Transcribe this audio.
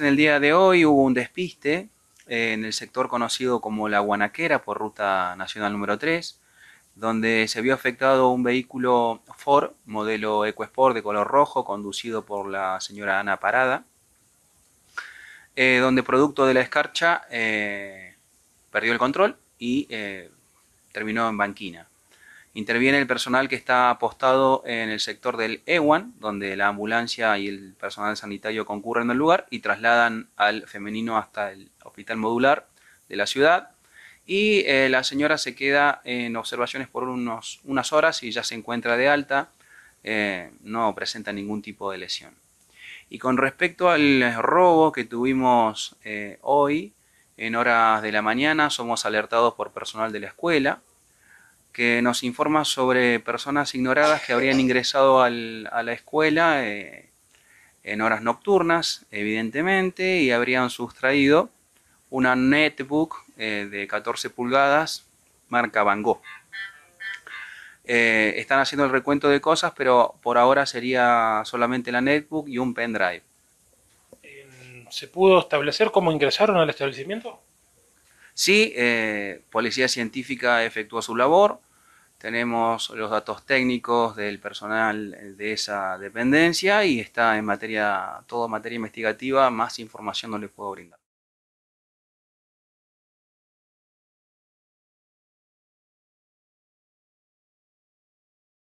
En el día de hoy hubo un despiste eh, en el sector conocido como La Guanaquera por Ruta Nacional número 3, donde se vio afectado un vehículo Ford modelo EcoSport de color rojo conducido por la señora Ana Parada, eh, donde producto de la escarcha eh, perdió el control y terminó en banquina. Interviene el personal que está apostado en el sector del EWAN, donde la ambulancia y el personal sanitario concurren al lugar y trasladan al femenino hasta el hospital modular de la ciudad. Y eh, la señora se queda en observaciones por unos, unas horas y ya se encuentra de alta, eh, no presenta ningún tipo de lesión. Y con respecto al robo que tuvimos eh, hoy, en horas de la mañana somos alertados por personal de la escuela, que nos informa sobre personas ignoradas que habrían ingresado a la escuela eh, en horas nocturnas, evidentemente, y habrían sustraído una netbook eh, de 14 pulgadas marca Van Gogh. Eh, están haciendo el recuento de cosas, pero por ahora sería solamente la netbook y un pendrive. ¿Se pudo establecer cómo ingresaron al establecimiento? Sí, eh, Policía Científica efectuó su labor, tenemos los datos técnicos del personal de esa dependencia y está en materia, toda materia investigativa, más información no le puedo brindar.